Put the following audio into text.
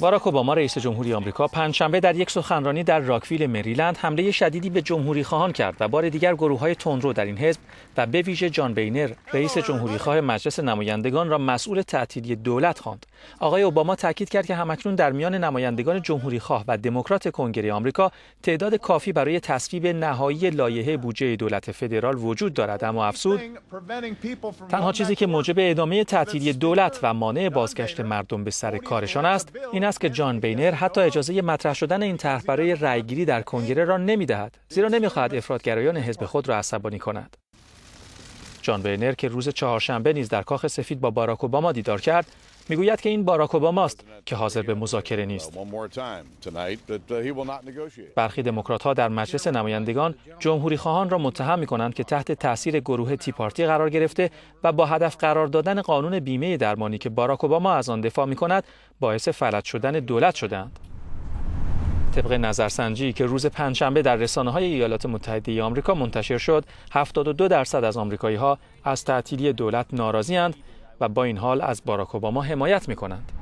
باراک اوباما رئیس جمهوری آمریکا پنجشنبه در یک سخنرانی در راکویل مریلند حمله شدیدی به جمهوری خواهان کرد و بار دیگر گروه های تندرو در این حزب و به ویژه جان بینر رئیس جمهوری خواه مجلس نمایندگان را مسئول تعطیلی دولت خواند آقای اوباما تاکید کرد که همکنون در میان نمایندگان جمهوری خواه و دموکرات کنگره آمریکا تعداد کافی برای تصویب نهایی لایحه بودجه دولت فدرال وجود دارد اما افسود تنها چیزی که موجب ادامه تعطیلی دولت و مانع بازگشت مردم به سر کارشان است این است که جان بینر حتی اجازه مطرح شدن این طرح برای رأیگیری در کنگره را نمیدهد زیرا نمیخواهد افرادگرایان حزب خود را عصبانی کند جان وینر که روز چهارشنبه نیز در کاخ سفید با باراک اوباما دیدار کرد میگوید که این باراک اوباما که حاضر به مذاکره نیست uh, برخی دموکرات ها در مجلس نمایندگان جمهوری خواهان را متهم می کنند که تحت تاثیر گروه تی پارتی قرار گرفته و با هدف قرار دادن قانون بیمه درمانی که باراک اوباما از آن دفاع می کند باعث فلج شدن دولت شدند طبق نظرسنجی که روز پنجشنبه در رسانه های ایالات متحده آمریکا منتشر شد 72 درصد از آمریکایی ها از تعطیلی دولت ناراضی و با این حال از باراک اوباما حمایت می کنند.